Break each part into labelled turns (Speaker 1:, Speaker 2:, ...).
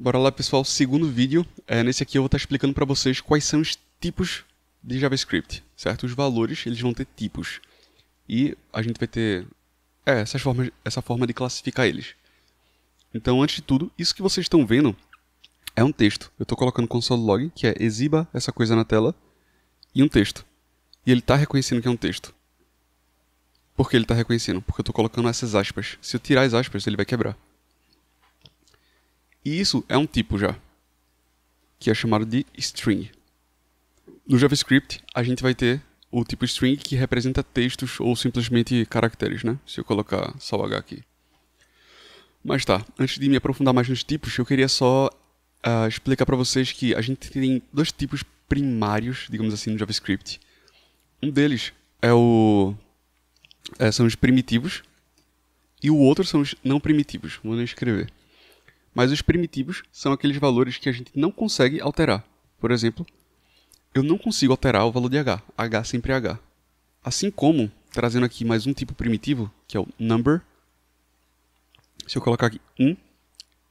Speaker 1: Bora lá pessoal, segundo vídeo. É, nesse aqui eu vou estar tá explicando para vocês quais são os tipos de JavaScript, certo? Os valores, eles vão ter tipos. E a gente vai ter é, essas formas, essa forma de classificar eles. Então, antes de tudo, isso que vocês estão vendo é um texto. Eu estou colocando console log, que é exiba essa coisa na tela, e um texto. E ele está reconhecendo que é um texto. Por que ele está reconhecendo? Porque eu estou colocando essas aspas. Se eu tirar as aspas, ele vai quebrar. E isso é um tipo já, que é chamado de string. No JavaScript, a gente vai ter o tipo string que representa textos ou simplesmente caracteres, né? Se eu colocar só o H aqui. Mas tá, antes de me aprofundar mais nos tipos, eu queria só uh, explicar para vocês que a gente tem dois tipos primários, digamos assim, no JavaScript. Um deles é o é, são os primitivos e o outro são os não primitivos. Vou nem escrever. Mas os primitivos são aqueles valores que a gente não consegue alterar. Por exemplo, eu não consigo alterar o valor de h. h sempre é h. Assim como, trazendo aqui mais um tipo primitivo, que é o number. Se eu colocar aqui 1,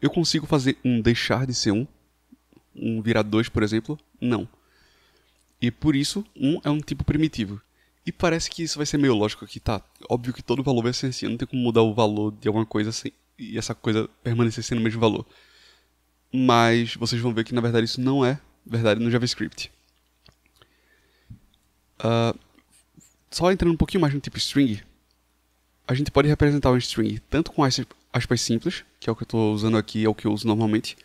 Speaker 1: eu consigo fazer 1 deixar de ser 1? 1 virar 2, por exemplo? Não. E por isso, 1 é um tipo primitivo. E parece que isso vai ser meio lógico aqui, tá? Óbvio que todo valor vai ser assim, não tem como mudar o valor de alguma coisa assim, e essa coisa permanecer sendo o mesmo valor. Mas vocês vão ver que na verdade isso não é verdade no JavaScript. Uh, só entrando um pouquinho mais no tipo string, a gente pode representar um string tanto com aspas simples, que é o que eu estou usando aqui, é o que eu uso normalmente,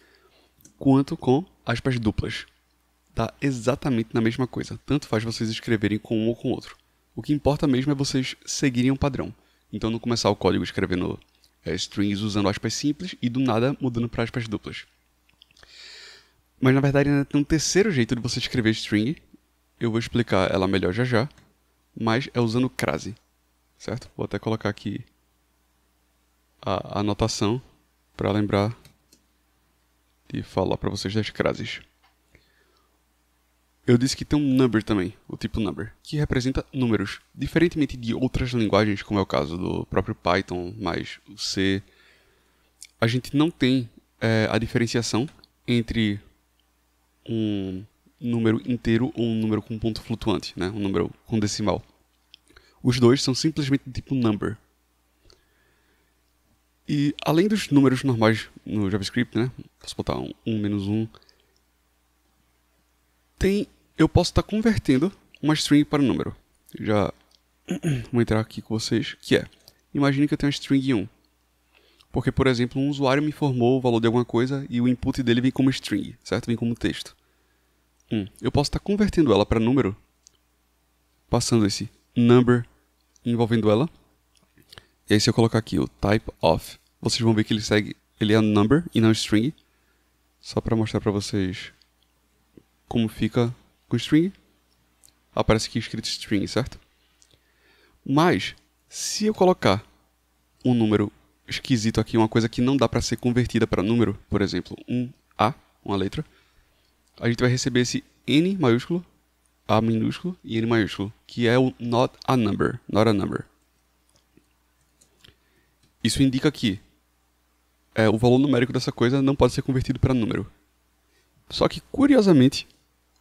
Speaker 1: quanto com aspas duplas. Dá tá exatamente na mesma coisa, tanto faz vocês escreverem com um ou com outro. O que importa mesmo é vocês seguirem um padrão. Então não começar o código escrevendo é, strings usando aspas simples e do nada mudando para aspas duplas. Mas na verdade ainda tem um terceiro jeito de você escrever string. Eu vou explicar ela melhor já já, mas é usando crase, certo? Vou até colocar aqui a anotação para lembrar de falar para vocês das crases. Eu disse que tem um number também, o tipo number, que representa números. Diferentemente de outras linguagens, como é o caso do próprio Python mais o C, a gente não tem é, a diferenciação entre um número inteiro ou um número com ponto flutuante, né? um número com decimal. Os dois são simplesmente do tipo number. E além dos números normais no JavaScript, né? posso botar um, menos 1, tem, eu posso estar tá convertendo uma string para um número. Já vou entrar aqui com vocês, que é, imagine que eu tenho uma string 1. Porque, por exemplo, um usuário me informou o valor de alguma coisa e o input dele vem como string, certo? Vem como texto. 1. Eu posso estar tá convertendo ela para número, passando esse number envolvendo ela. E aí se eu colocar aqui o type of, vocês vão ver que ele segue, ele é number e não string. Só para mostrar para vocês como fica com string. Aparece aqui escrito string, certo? Mas, se eu colocar um número esquisito aqui, uma coisa que não dá para ser convertida para número, por exemplo, um A, uma letra, a gente vai receber esse N maiúsculo, A minúsculo e N maiúsculo, que é o not a number, not a number. Isso indica que é, o valor numérico dessa coisa não pode ser convertido para número. Só que, curiosamente,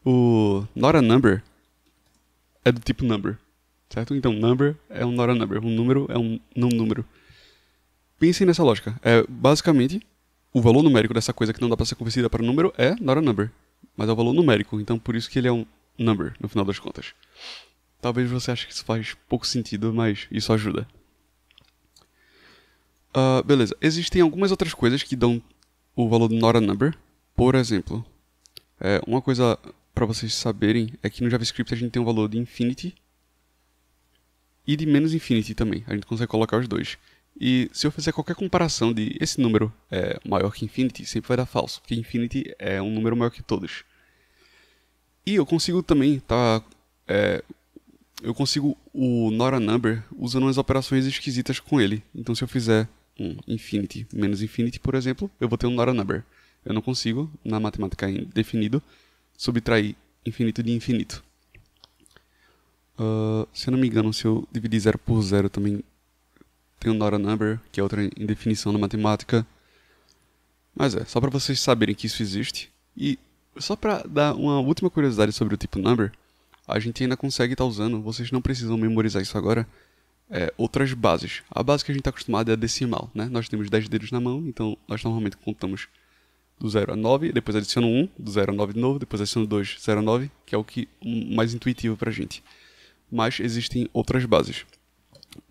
Speaker 1: o not a number é do tipo number, certo? Então number é um not a number, um número é um não número. Pensem nessa lógica. É basicamente o valor numérico dessa coisa que não dá para ser convertida para número é not a number, mas é o valor numérico, então por isso que ele é um number no final das contas. Talvez você ache que isso faz pouco sentido, mas isso ajuda. Uh, beleza. Existem algumas outras coisas que dão o valor do not a number. Por exemplo, é, uma coisa para vocês saberem é que no JavaScript a gente tem um valor de infinity e de menos infinity também. A gente consegue colocar os dois. E se eu fizer qualquer comparação de esse número é maior que infinity, sempre vai dar falso, porque infinity é um número maior que todos. E eu consigo também tá é, eu consigo o not a number usando umas operações esquisitas com ele. Então se eu fizer um infinity menos infinity, por exemplo, eu vou ter um not a number. Eu não consigo, na matemática indefinido, definido, subtrair infinito de infinito. Uh, se eu não me engano, se eu dividir zero por zero também tem o not a number, que é outra indefinição na matemática. Mas é, só para vocês saberem que isso existe. E só para dar uma última curiosidade sobre o tipo number, a gente ainda consegue estar tá usando, vocês não precisam memorizar isso agora, é, outras bases. A base que a gente está acostumado é a decimal, né? Nós temos 10 dedos na mão, então nós normalmente contamos do 0 a 9, depois adiciono 1, do 0 a 9 de novo, depois adiciono 2, 0 a 9, que é o que mais intuitivo pra gente. Mas existem outras bases.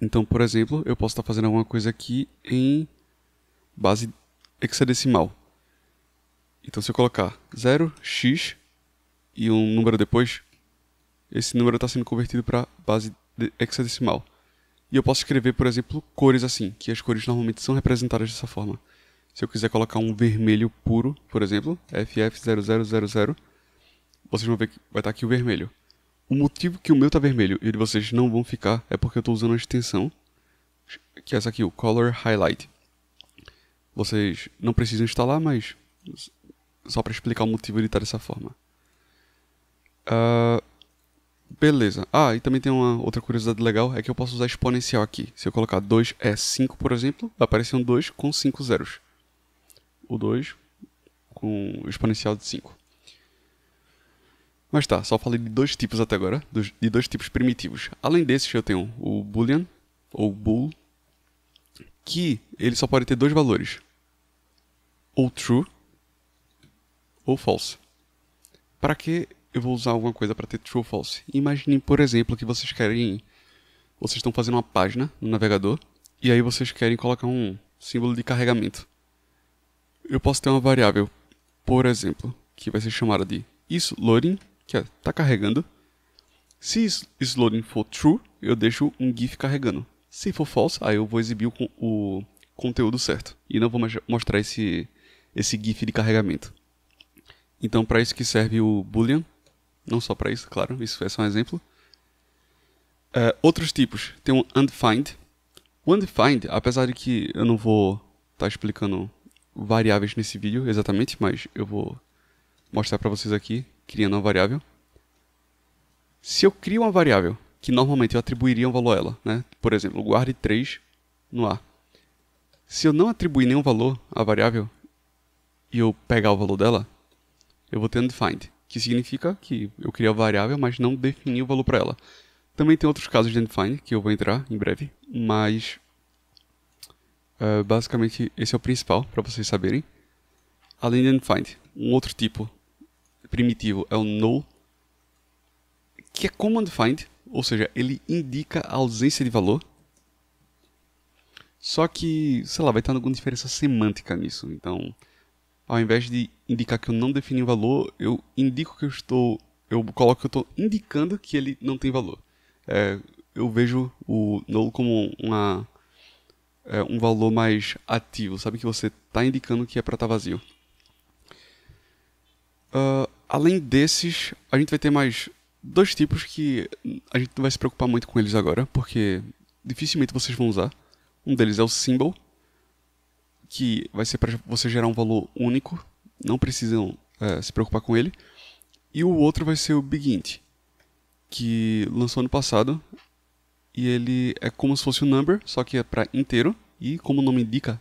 Speaker 1: Então, por exemplo, eu posso estar fazendo alguma coisa aqui em base hexadecimal. Então, se eu colocar 0x e um número depois, esse número está sendo convertido para base hexadecimal. E eu posso escrever, por exemplo, cores assim, que as cores normalmente são representadas dessa forma. Se eu quiser colocar um vermelho puro, por exemplo, FF0000, vocês vão ver que vai estar tá aqui o vermelho. O motivo que o meu está vermelho e o de vocês não vão ficar é porque eu estou usando uma extensão, que é essa aqui, o Color Highlight. Vocês não precisam instalar, mas só para explicar o motivo de estar tá dessa forma. Uh, beleza. Ah, e também tem uma outra curiosidade legal, é que eu posso usar exponencial aqui. Se eu colocar 2 é 5, por exemplo, vai aparecer um 2 com 5 zeros o 2 com exponencial de 5. Mas tá, só falei de dois tipos até agora, de dois tipos primitivos. Além desses, eu tenho o boolean, ou bool, que ele só pode ter dois valores, ou true, ou false. Para que eu vou usar alguma coisa para ter true ou false? Imaginem, por exemplo, que vocês querem, vocês estão fazendo uma página no navegador, e aí vocês querem colocar um símbolo de carregamento eu posso ter uma variável, por exemplo, que vai ser chamada de isLoading, que está é, tá carregando. Se isLoading for true, eu deixo um GIF carregando. Se for false, aí eu vou exibir o, o conteúdo certo. E não vou mostrar esse, esse GIF de carregamento. Então, para isso que serve o Boolean. Não só para isso, claro, isso é só um exemplo. Uh, outros tipos. Tem o Undefined. O Undefined, apesar de que eu não vou estar tá explicando variáveis nesse vídeo exatamente, mas eu vou mostrar para vocês aqui, criando uma variável. Se eu crio uma variável, que normalmente eu atribuiria um valor a ela, né? por exemplo, guarde 3 no A. Se eu não atribuir nenhum valor à variável e eu pegar o valor dela, eu vou ter undefined, que significa que eu criei a variável, mas não defini o valor para ela. Também tem outros casos de undefined que eu vou entrar em breve, mas Uh, basicamente, esse é o principal, para vocês saberem. Além de find um outro tipo primitivo é o null, que é command find ou seja, ele indica a ausência de valor. Só que, sei lá, vai estar alguma diferença semântica nisso. Então, ao invés de indicar que eu não defini o valor, eu indico que eu estou. Eu coloco que eu estou indicando que ele não tem valor. É, eu vejo o null como uma é, um valor mais ativo, sabe? Que você está indicando que é para estar tá vazio. Uh, além desses, a gente vai ter mais dois tipos que a gente não vai se preocupar muito com eles agora, porque dificilmente vocês vão usar. Um deles é o symbol, que vai ser para você gerar um valor único, não precisam é, se preocupar com ele. E o outro vai ser o bigint, que lançou ano passado, e ele é como se fosse um number, só que é para inteiro. E como o nome indica,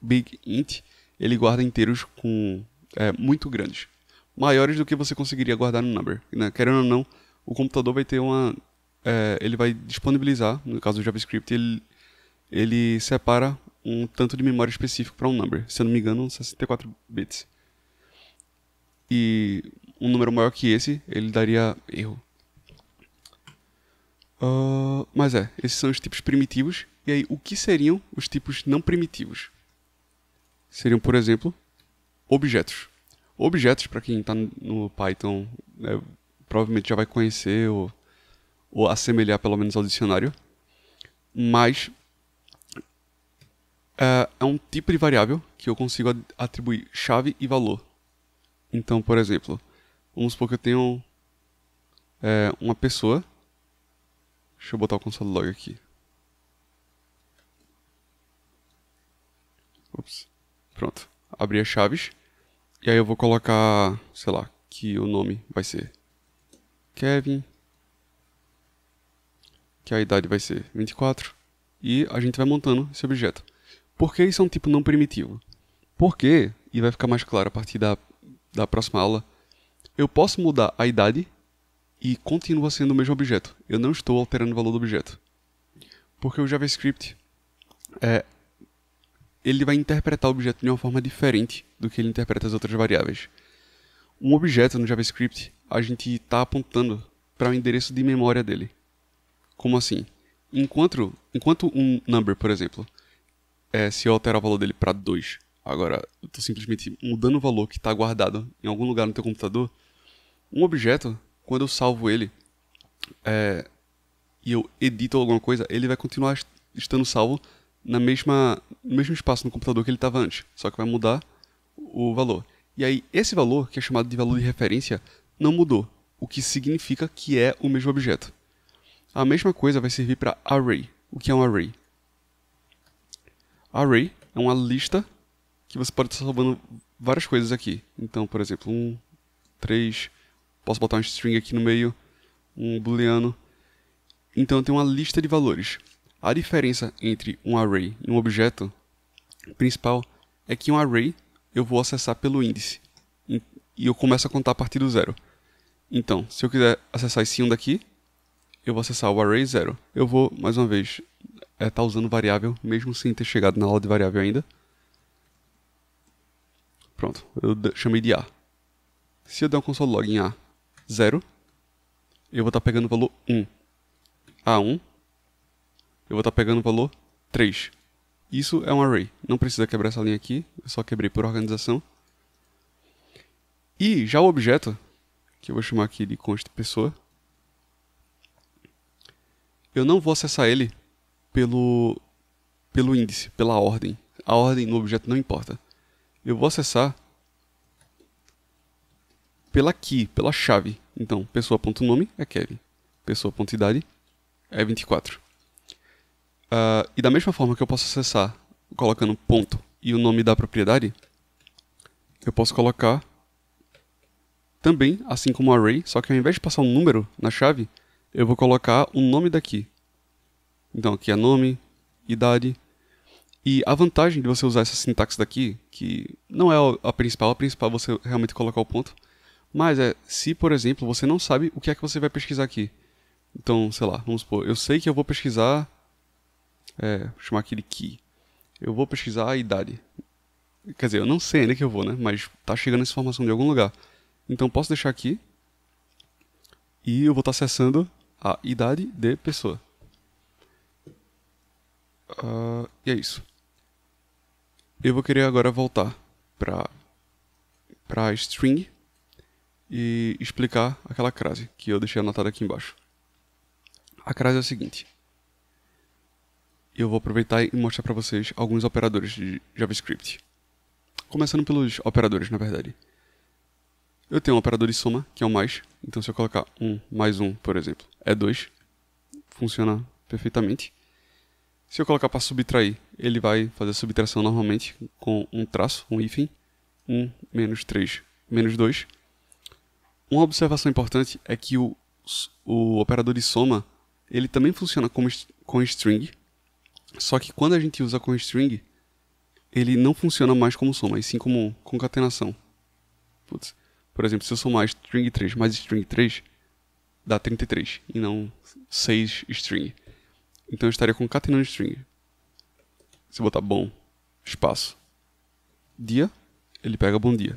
Speaker 1: big int, ele guarda inteiros com é, muito grandes, maiores do que você conseguiria guardar no number. Né? Querendo ou não, o computador vai ter uma, é, ele vai disponibilizar, no caso do JavaScript, ele, ele separa um tanto de memória específico para um number, se eu não me engano, 64 bits. E um número maior que esse, ele daria erro. Uh, mas é, esses são os tipos primitivos. E aí, o que seriam os tipos não primitivos? Seriam, por exemplo, objetos. Objetos, para quem está no Python, né, provavelmente já vai conhecer ou, ou assemelhar pelo menos ao dicionário. Mas ah, é um tipo de variável que eu consigo atribuir chave e valor. Então, por exemplo, vamos supor que eu tenho é, uma pessoa Deixa eu botar o console log aqui. Ops. Pronto. Abri as chaves. E aí eu vou colocar, sei lá, que o nome vai ser Kevin. Que a idade vai ser 24. E a gente vai montando esse objeto. Por que isso é um tipo não primitivo? Porque, e vai ficar mais claro a partir da, da próxima aula, eu posso mudar a idade e continua sendo o mesmo objeto. Eu não estou alterando o valor do objeto. Porque o JavaScript é, ele vai interpretar o objeto de uma forma diferente do que ele interpreta as outras variáveis. Um objeto no JavaScript, a gente está apontando para o endereço de memória dele. Como assim? Enquanto, enquanto um number, por exemplo, é, se eu alterar o valor dele para 2, agora eu estou simplesmente mudando o valor que está guardado em algum lugar no teu computador, um objeto quando eu salvo ele é, e eu edito alguma coisa, ele vai continuar estando salvo na mesma, no mesmo espaço no computador que ele estava antes, só que vai mudar o valor. E aí, esse valor, que é chamado de valor de referência, não mudou, o que significa que é o mesmo objeto. A mesma coisa vai servir para array. O que é um array? Array é uma lista que você pode estar salvando várias coisas aqui. Então, por exemplo, um três posso botar um string aqui no meio, um booleano. Então eu tenho uma lista de valores. A diferença entre um array e um objeto principal é que um array eu vou acessar pelo índice e eu começo a contar a partir do zero. Então, se eu quiser acessar esse 1 daqui, eu vou acessar o array 0. Eu vou, mais uma vez, estar é, tá usando variável, mesmo sem ter chegado na aula de variável ainda. Pronto, eu chamei de A. Se eu der um console log em A 0, eu vou estar tá pegando o valor 1. A1, eu vou estar tá pegando o valor 3. Isso é um array. Não precisa quebrar essa linha aqui, eu só quebrei por organização. E já o objeto, que eu vou chamar aqui de const pessoa, eu não vou acessar ele pelo, pelo índice, pela ordem. A ordem no objeto não importa. Eu vou acessar pela key, pela chave. Então, pessoa.nome é Kevin. Pessoa.idade é 24. Uh, ah, e da mesma forma que eu posso acessar colocando ponto e o nome da propriedade, eu posso colocar também, assim como array, só que ao invés de passar um número na chave, eu vou colocar o nome daqui. Então aqui é nome, idade. E a vantagem de você usar essa sintaxe daqui, que não é a principal, a principal é você realmente colocar o ponto, mas é, se por exemplo você não sabe o que é que você vai pesquisar aqui. Então, sei lá, vamos supor, eu sei que eu vou pesquisar. É, vou chamar aqui de key. Eu vou pesquisar a idade. Quer dizer, eu não sei ainda que eu vou, né? Mas tá chegando essa informação de algum lugar. Então posso deixar aqui. E eu vou estar tá acessando a idade de pessoa. Uh, e é isso. Eu vou querer agora voltar para para string e explicar aquela crase que eu deixei anotada aqui embaixo. A crase é a seguinte. Eu vou aproveitar e mostrar para vocês alguns operadores de JavaScript. Começando pelos operadores, na verdade. Eu tenho um operador de soma, que é o mais. Então, se eu colocar 1 mais 1, por exemplo, é 2. Funciona perfeitamente. Se eu colocar para subtrair, ele vai fazer a subtração normalmente com um traço, um hífen. 1 menos 3 menos 2 uma observação importante é que o, o operador de soma ele também funciona como, com string, só que quando a gente usa com string, ele não funciona mais como soma, e sim como concatenação. Putz. Por exemplo, se eu somar string 3 mais string 3, dá 33, e não 6 string. Então eu estaria concatenando string. Se eu botar bom, espaço, dia, ele pega bom dia.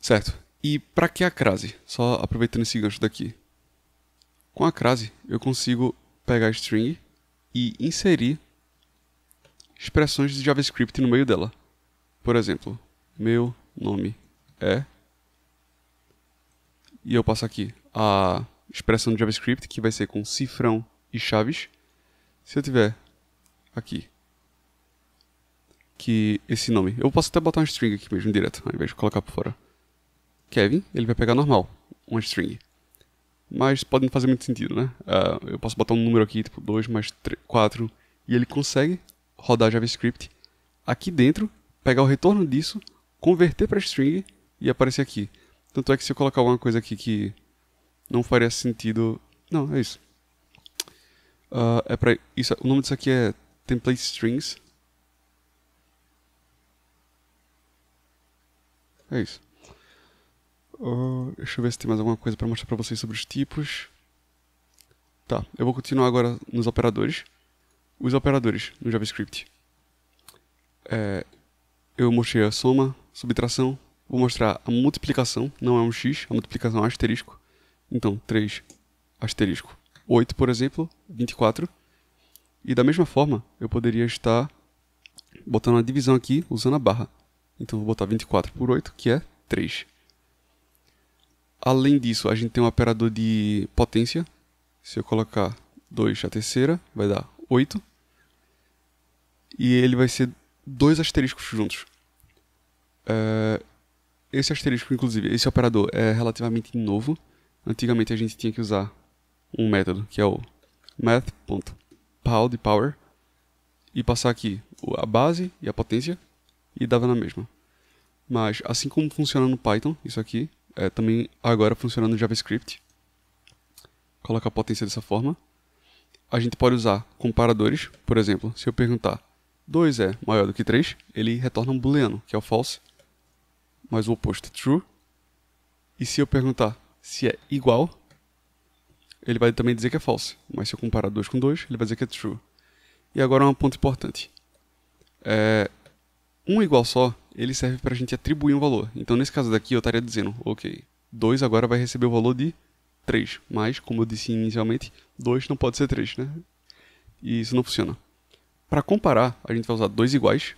Speaker 1: Certo. E para que a crase? Só aproveitando esse gancho daqui. Com a crase, eu consigo pegar a string e inserir expressões de JavaScript no meio dela. Por exemplo, meu nome é e eu passo aqui a expressão de JavaScript, que vai ser com cifrão e chaves. Se eu tiver aqui que esse nome, eu posso até botar um string aqui mesmo direto, ao invés de colocar por fora. Kevin, ele vai pegar normal, uma string. Mas pode não fazer muito sentido, né? Uh, eu posso botar um número aqui, tipo 2 mais 4, e ele consegue rodar JavaScript aqui dentro, pegar o retorno disso, converter para string e aparecer aqui. Tanto é que se eu colocar alguma coisa aqui que não faria sentido... Não, é isso. Uh, é pra... isso. O nome disso aqui é template strings. É isso. Uh, deixa eu ver se tem mais alguma coisa para mostrar para vocês sobre os tipos. Tá, eu vou continuar agora nos operadores. Os operadores no JavaScript. É, eu mostrei a soma, subtração. Vou mostrar a multiplicação, não é um x, a multiplicação é um asterisco. Então, 3 asterisco 8, por exemplo, 24. E da mesma forma, eu poderia estar botando a divisão aqui usando a barra. Então, vou botar 24 por 8, que é 3. Além disso, a gente tem um operador de potência. Se eu colocar 2 à terceira, vai dar 8. E ele vai ser dois asteriscos juntos. É, esse asterisco, inclusive, esse operador é relativamente novo. Antigamente a gente tinha que usar um método, que é o math.pow de power, e passar aqui a base e a potência, e dava na mesma. Mas, assim como funciona no Python, isso aqui, é, também agora funciona no JavaScript. Coloca a potência dessa forma. A gente pode usar comparadores, por exemplo, se eu perguntar 2 é maior do que 3, ele retorna um booleano, que é o false, mas o oposto, true. E se eu perguntar se é igual, ele vai também dizer que é false, mas se eu comparar 2 com 2, ele vai dizer que é true. E agora um ponto importante. É, um igual só ele serve para a gente atribuir um valor. Então, nesse caso daqui, eu estaria dizendo, ok, 2 agora vai receber o valor de 3. Mas, como eu disse inicialmente, 2 não pode ser 3, né? E isso não funciona. Para comparar, a gente vai usar 2 iguais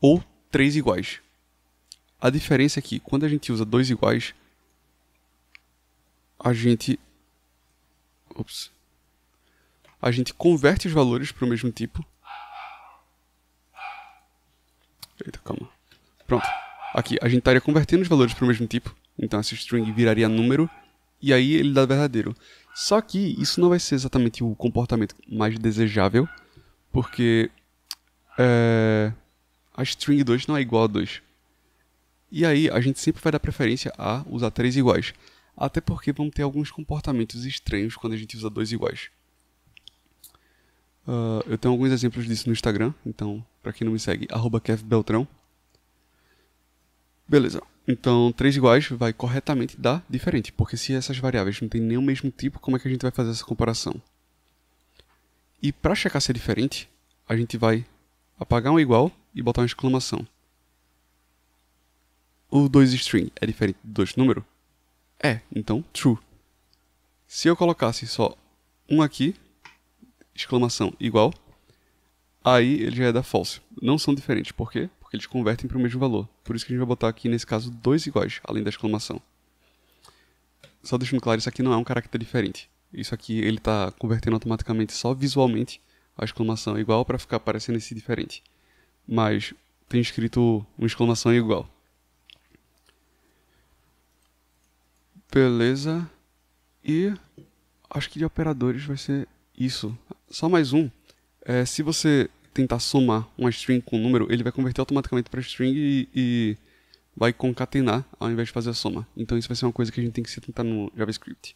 Speaker 1: ou 3 iguais. A diferença é que, quando a gente usa 2 iguais, a gente... Ops. A gente converte os valores para o mesmo tipo, Eita, calma. Pronto. Aqui, a gente estaria convertendo os valores para o mesmo tipo. Então esse string viraria número e aí ele dá verdadeiro. Só que isso não vai ser exatamente o comportamento mais desejável, porque é, a string 2 não é igual a 2. E aí a gente sempre vai dar preferência a usar três iguais. Até porque vão ter alguns comportamentos estranhos quando a gente usa dois iguais. Uh, eu tenho alguns exemplos disso no Instagram, então para quem não me segue, arroba Beltrão. Beleza. Então, três iguais vai corretamente dar diferente, porque se essas variáveis não têm nenhum mesmo tipo, como é que a gente vai fazer essa comparação? E para checar se é diferente, a gente vai apagar um igual e botar uma exclamação. O string é diferente do número É, então true. Se eu colocasse só um aqui, exclamação igual, aí ele já é da false. Não são diferentes, por quê? Porque eles convertem para o mesmo valor. Por isso que a gente vai botar aqui, nesse caso, dois iguais, além da exclamação. Só deixando claro, isso aqui não é um caráter diferente. Isso aqui ele está convertendo automaticamente só visualmente a exclamação igual para ficar parecendo esse diferente. Mas tem escrito uma exclamação igual. Beleza. E acho que de operadores vai ser isso. Só mais um, é, se você tentar somar uma string com um número, ele vai converter automaticamente para string e, e, vai concatenar ao invés de fazer a soma. Então isso vai ser uma coisa que a gente tem que se tentar no JavaScript.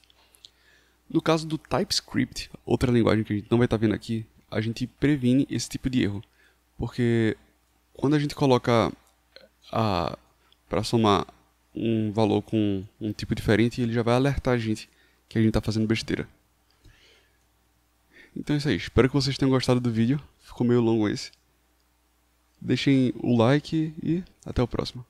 Speaker 1: No caso do TypeScript, outra linguagem que a gente não vai estar tá vendo aqui, a gente previne esse tipo de erro. Porque quando a gente coloca para somar um valor com um tipo diferente, ele já vai alertar a gente que a gente está fazendo besteira. Então é isso aí. Espero que vocês tenham gostado do vídeo. Ficou meio longo esse. Deixem o like e até o próximo.